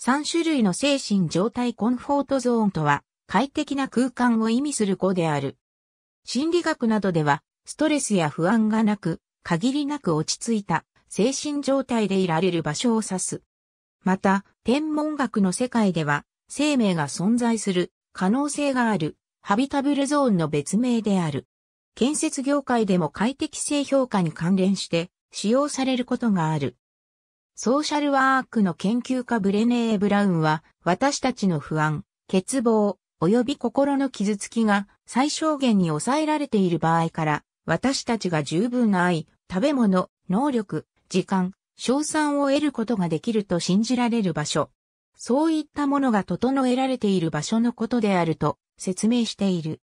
3種類の精神状態コンフォートゾーンとは、快適な空間を意味する語である。心理学などでは、ストレスや不安がなく、限りなく落ち着いた、精神状態でいられる場所を指す。また、天文学の世界では、生命が存在する、可能性がある、ハビタブルゾーンの別名である。建設業界でも快適性評価に関連して、使用されることがある。ソーシャルワークの研究家ブレネー・ブラウンは、私たちの不安、欠乏、及び心の傷つきが最小限に抑えられている場合から、私たちが十分な愛、食べ物、能力、時間、賞賛を得ることができると信じられる場所。そういったものが整えられている場所のことであると説明している。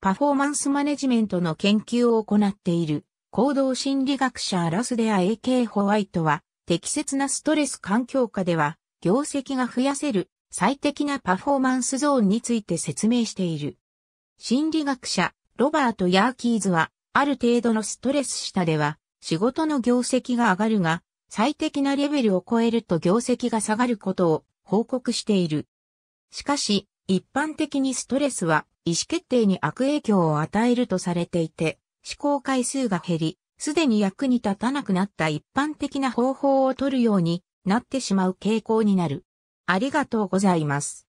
パフォーマンスマネジメントの研究を行っている行動心理学者ラスデア AK ホワイトは適切なストレス環境下では、業績が増やせる最適なパフォーマンスゾーンについて説明している。心理学者、ロバート・ヤーキーズは、ある程度のストレス下では、仕事の業績が上がるが、最適なレベルを超えると業績が下がることを報告している。しかし、一般的にストレスは意思決定に悪影響を与えるとされていて、思考回数が減り、すでに役に立たなくなった一般的な方法を取るようになってしまう傾向になる。ありがとうございます。